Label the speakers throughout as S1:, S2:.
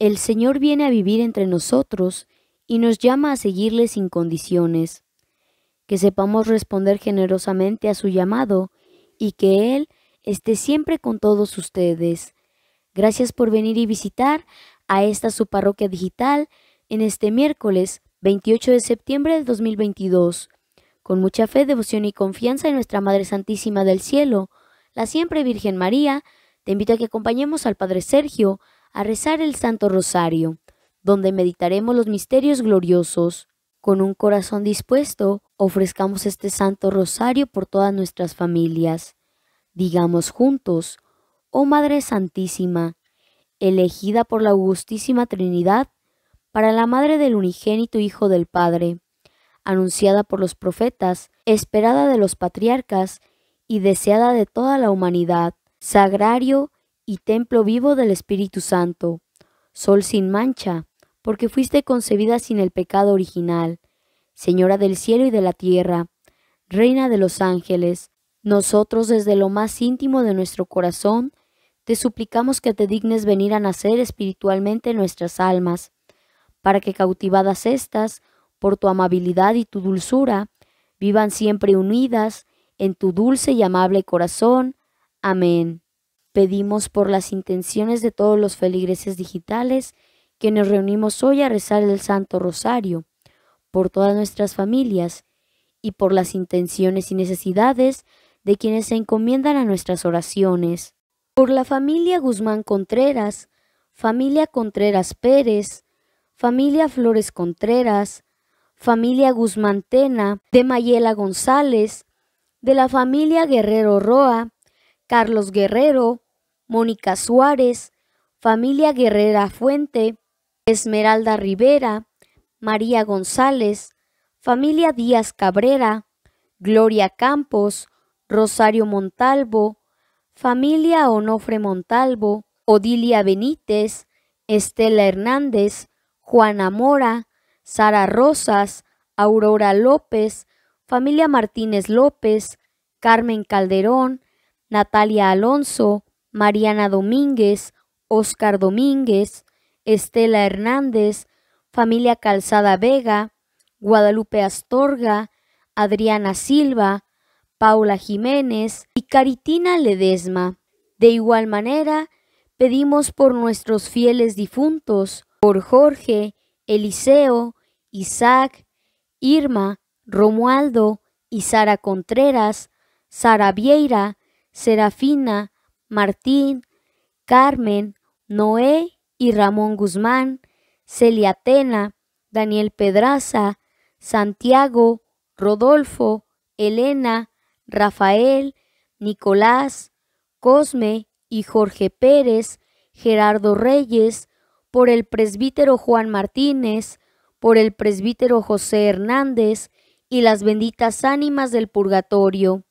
S1: El Señor viene a vivir entre nosotros y nos llama a seguirle sin condiciones. Que sepamos responder generosamente a su llamado y que Él esté siempre con todos ustedes. Gracias por venir y visitar a esta su parroquia digital en este miércoles 28 de septiembre de 2022. Con mucha fe, devoción y confianza en nuestra Madre Santísima del Cielo, la siempre Virgen María, te invito a que acompañemos al Padre Sergio a rezar el Santo Rosario, donde meditaremos los misterios gloriosos. Con un corazón dispuesto, ofrezcamos este Santo Rosario por todas nuestras familias. Digamos juntos, oh Madre Santísima, elegida por la Augustísima Trinidad, para la Madre del Unigénito Hijo del Padre, anunciada por los profetas, esperada de los patriarcas y deseada de toda la humanidad, sagrario y templo vivo del Espíritu Santo, Sol sin mancha, porque fuiste concebida sin el pecado original, Señora del cielo y de la tierra, Reina de los ángeles, nosotros desde lo más íntimo de nuestro corazón, te suplicamos que te dignes venir a nacer espiritualmente en nuestras almas, para que cautivadas estas, por tu amabilidad y tu dulzura, vivan siempre unidas en tu dulce y amable corazón. Amén. Pedimos por las intenciones de todos los feligreses digitales que nos reunimos hoy a rezar el Santo Rosario, por todas nuestras familias y por las intenciones y necesidades de quienes se encomiendan a nuestras oraciones. Por la familia Guzmán Contreras, familia Contreras Pérez, familia Flores Contreras, familia Guzmán Tena, de Mayela González, de la familia Guerrero Roa, Carlos Guerrero, Mónica Suárez, familia Guerrera Fuente, Esmeralda Rivera, María González, familia Díaz Cabrera, Gloria Campos, Rosario Montalvo, familia Onofre Montalvo, Odilia Benítez, Estela Hernández, Juana Mora, Sara Rosas, Aurora López, familia Martínez López, Carmen Calderón, Natalia Alonso, Mariana Domínguez, Óscar Domínguez, Estela Hernández, familia Calzada Vega, Guadalupe Astorga, Adriana Silva, Paula Jiménez y Caritina Ledesma. De igual manera, pedimos por nuestros fieles difuntos, por Jorge, Eliseo, Isaac, Irma, Romualdo y Sara Contreras, Sara Vieira, Serafina, Martín, Carmen, Noé y Ramón Guzmán, Celia Tena, Daniel Pedraza, Santiago, Rodolfo, Elena, Rafael, Nicolás, Cosme y Jorge Pérez, Gerardo Reyes, por el presbítero Juan Martínez, por el presbítero José Hernández y las benditas ánimas del purgatorio.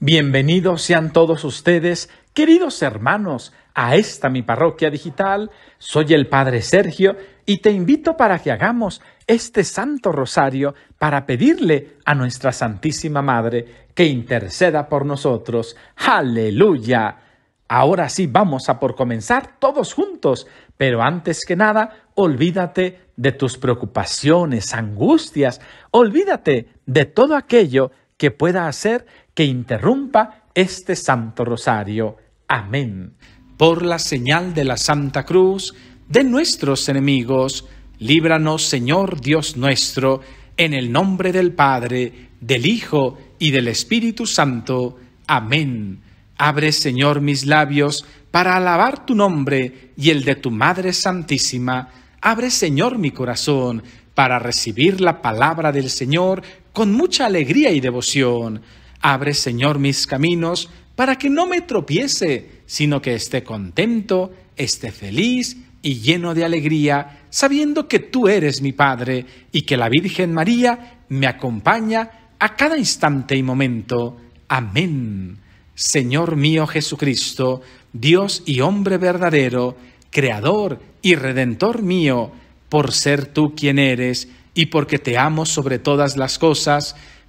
S2: Bienvenidos sean
S3: todos ustedes Queridos hermanos, a esta mi parroquia digital, soy el Padre Sergio y te invito para que hagamos este Santo Rosario para pedirle a nuestra Santísima Madre que interceda por nosotros. Aleluya. Ahora sí vamos a por comenzar todos juntos, pero antes que nada, olvídate de tus preocupaciones, angustias, olvídate de todo aquello que pueda hacer que interrumpa este Santo Rosario. Amén. Por la señal de la Santa Cruz, de nuestros enemigos, líbranos, Señor Dios nuestro, en el nombre del Padre, del Hijo y del Espíritu Santo. Amén. Abre, Señor, mis labios para alabar tu nombre y el de tu Madre Santísima. Abre, Señor, mi corazón para recibir la palabra del Señor con mucha alegría y devoción Abre, Señor, mis caminos para que no me tropiece, sino que esté contento, esté feliz y lleno de alegría, sabiendo que tú eres mi Padre y que la Virgen María me acompaña a cada instante y momento. Amén. Señor mío Jesucristo, Dios y hombre verdadero, Creador y Redentor mío, por ser tú quien eres y porque te amo sobre todas las cosas,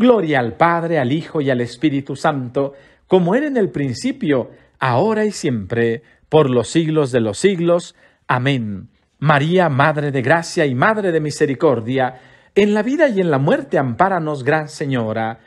S3: Gloria al Padre, al Hijo y al Espíritu Santo, como era en el principio, ahora y siempre, por los siglos de los siglos. Amén. María, Madre de Gracia y Madre de Misericordia, en la vida y en la muerte ampáranos, Gran Señora.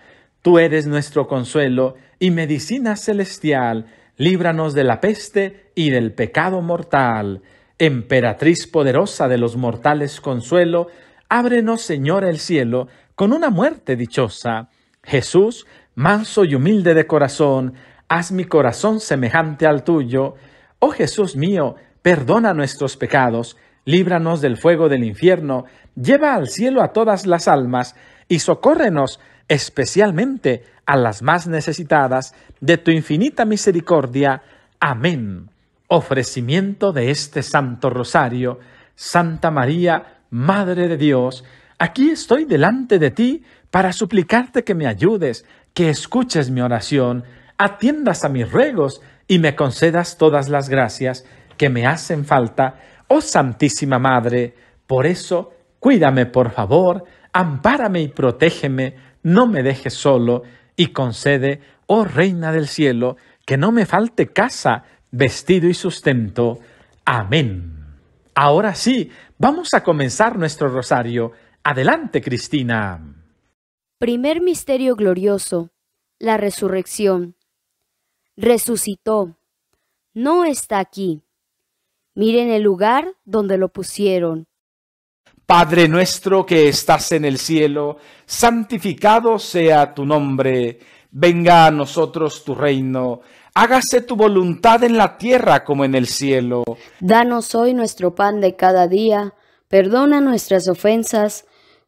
S3: Tú eres nuestro consuelo y medicina celestial, líbranos de la peste y del pecado mortal. Emperatriz poderosa de los mortales consuelo, ábrenos, Señora, el cielo, con una muerte dichosa. Jesús, manso y humilde de corazón, haz mi corazón semejante al tuyo. Oh Jesús mío, perdona nuestros pecados, líbranos del fuego del infierno, lleva al cielo a todas las almas y socórrenos especialmente a las más necesitadas de tu infinita misericordia. Amén. Ofrecimiento de este Santo Rosario, Santa María, Madre de Dios, Aquí estoy delante de ti para suplicarte que me ayudes, que escuches mi oración, atiendas a mis ruegos y me concedas todas las gracias que me hacen falta, oh Santísima Madre. Por eso, cuídame, por favor, ampárame y protégeme, no me dejes solo, y concede, oh Reina del Cielo, que no me falte casa, vestido y sustento. Amén. Ahora sí, vamos a comenzar nuestro rosario Adelante,
S2: Cristina.
S1: Primer misterio glorioso, la resurrección. Resucitó. No está aquí. Miren el lugar donde lo pusieron.
S3: Padre nuestro que estás en el cielo, santificado sea tu nombre, venga a nosotros tu reino, hágase tu voluntad en la tierra como en el cielo.
S1: Danos hoy nuestro pan de cada día, perdona nuestras ofensas,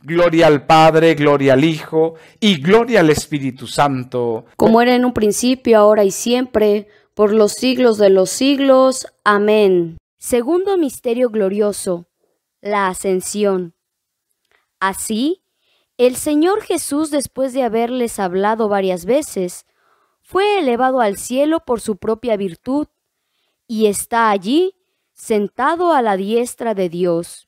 S3: Gloria al Padre, gloria al Hijo y gloria al Espíritu Santo.
S1: Como era en un principio, ahora y siempre, por los siglos de los siglos. Amén. Segundo misterio glorioso, la ascensión. Así, el Señor Jesús, después de haberles hablado varias veces, fue elevado al cielo por su propia virtud y está allí sentado a la diestra de Dios.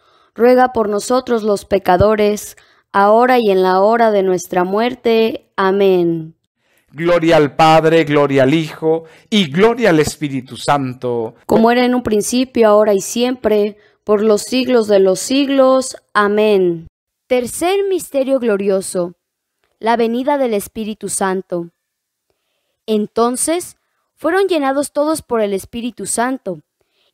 S1: ruega por nosotros los pecadores, ahora y en la hora de nuestra muerte. Amén.
S3: Gloria al Padre, gloria al Hijo, y gloria al Espíritu Santo.
S1: Como era en un principio, ahora y siempre, por los siglos de los siglos. Amén. Tercer misterio glorioso, la venida del Espíritu Santo. Entonces fueron llenados todos por el Espíritu Santo,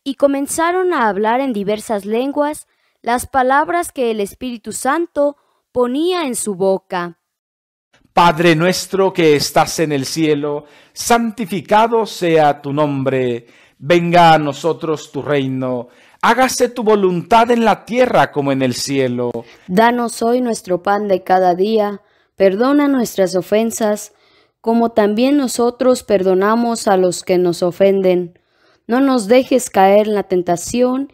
S1: y comenzaron a hablar en diversas lenguas, las palabras que el Espíritu Santo ponía en su boca.
S3: Padre nuestro que estás en el cielo, santificado sea tu nombre, venga a nosotros tu reino, hágase tu voluntad en la tierra como en el cielo.
S1: Danos hoy nuestro pan de cada día, perdona nuestras ofensas, como también nosotros perdonamos a los que nos ofenden. No nos dejes caer en la tentación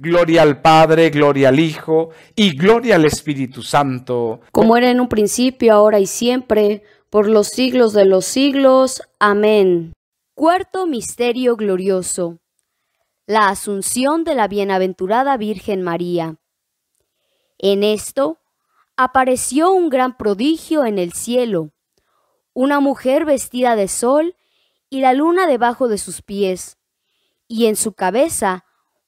S3: Gloria al Padre, gloria al Hijo y gloria al Espíritu Santo.
S1: Como era en un principio, ahora y siempre, por los siglos de los siglos. Amén. Cuarto Misterio Glorioso. La Asunción de la Bienaventurada Virgen María. En esto apareció un gran prodigio en el cielo, una mujer vestida de sol y la luna debajo de sus pies, y en su cabeza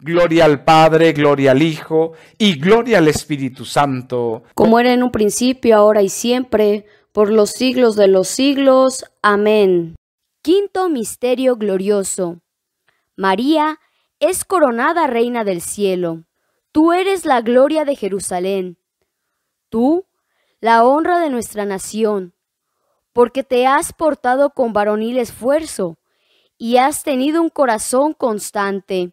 S3: Gloria al Padre, gloria al Hijo y gloria al Espíritu Santo.
S1: Como era en un principio, ahora y siempre, por los siglos de los siglos. Amén. Quinto Misterio Glorioso. María es coronada Reina del Cielo. Tú eres la gloria de Jerusalén. Tú, la honra de nuestra nación, porque te has portado con varonil esfuerzo y has tenido un corazón constante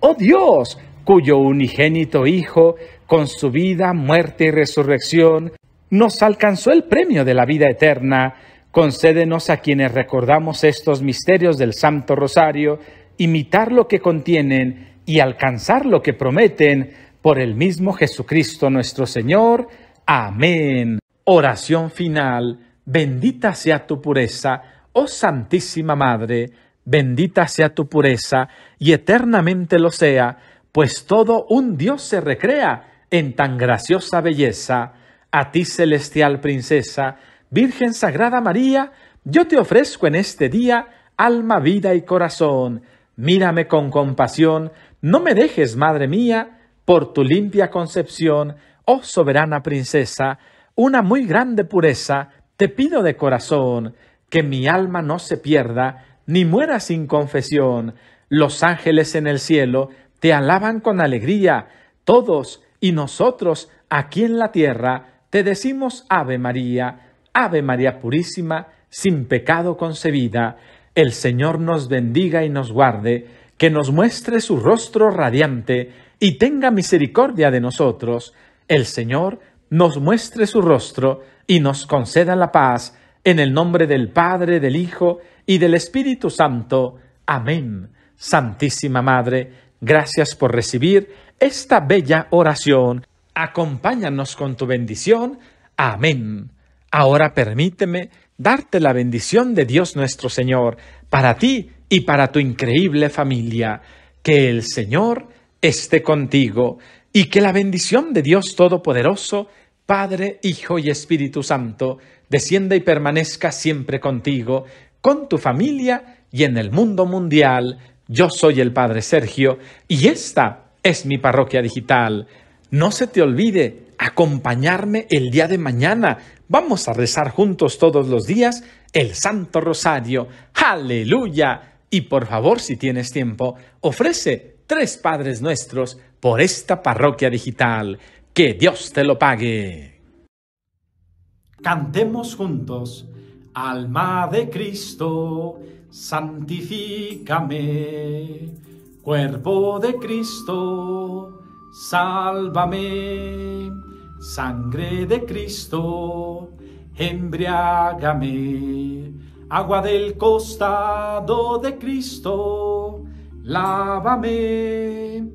S3: oh Dios, cuyo unigénito Hijo, con su vida, muerte y resurrección, nos alcanzó el premio de la vida eterna, concédenos a quienes recordamos estos misterios del Santo Rosario, imitar lo que contienen y alcanzar lo que prometen por el mismo Jesucristo nuestro Señor. Amén. Oración final. Bendita sea tu pureza, oh Santísima Madre bendita sea tu pureza, y eternamente lo sea, pues todo un Dios se recrea en tan graciosa belleza. A ti, celestial princesa, Virgen Sagrada María, yo te ofrezco en este día alma, vida y corazón. Mírame con compasión, no me dejes, madre mía, por tu limpia concepción, oh soberana princesa, una muy grande pureza, te pido de corazón, que mi alma no se pierda, ni muera sin confesión. Los ángeles en el cielo te alaban con alegría, todos y nosotros aquí en la tierra te decimos Ave María, Ave María Purísima, sin pecado concebida. El Señor nos bendiga y nos guarde, que nos muestre su rostro radiante y tenga misericordia de nosotros. El Señor nos muestre su rostro y nos conceda la paz en el nombre del Padre, del Hijo y del Espíritu Santo. Amén. Santísima Madre, gracias por recibir esta bella oración. Acompáñanos con tu bendición. Amén. Ahora permíteme darte la bendición de Dios nuestro Señor, para ti y para tu increíble familia. Que el Señor esté contigo y que la bendición de Dios Todopoderoso, Padre, Hijo y Espíritu Santo, descienda y permanezca siempre contigo, con tu familia y en el mundo mundial. Yo soy el Padre Sergio y esta es mi parroquia digital. No se te olvide acompañarme el día de mañana. Vamos a rezar juntos todos los días el Santo Rosario. Aleluya. Y por favor, si tienes tiempo, ofrece tres Padres Nuestros por
S2: esta parroquia digital. Que Dios te lo pague. Cantemos juntos, alma de Cristo, santifícame, cuerpo de Cristo, sálvame, sangre de Cristo, embriágame, agua del costado de Cristo, lávame,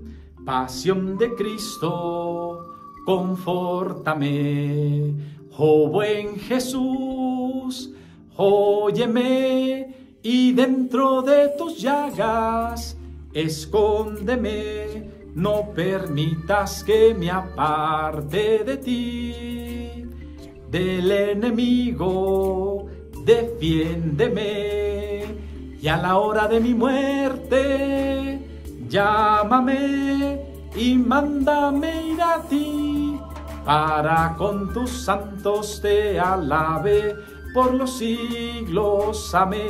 S2: pasión de Cristo, confórtame Oh buen Jesús, óyeme y dentro de tus llagas, escóndeme, no permitas que me aparte de ti, del enemigo, defiéndeme, y a la hora de mi muerte, llámame y mándame ir a ti para con tus santos te alabe por los siglos. Amén.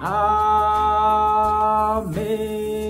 S2: Amén.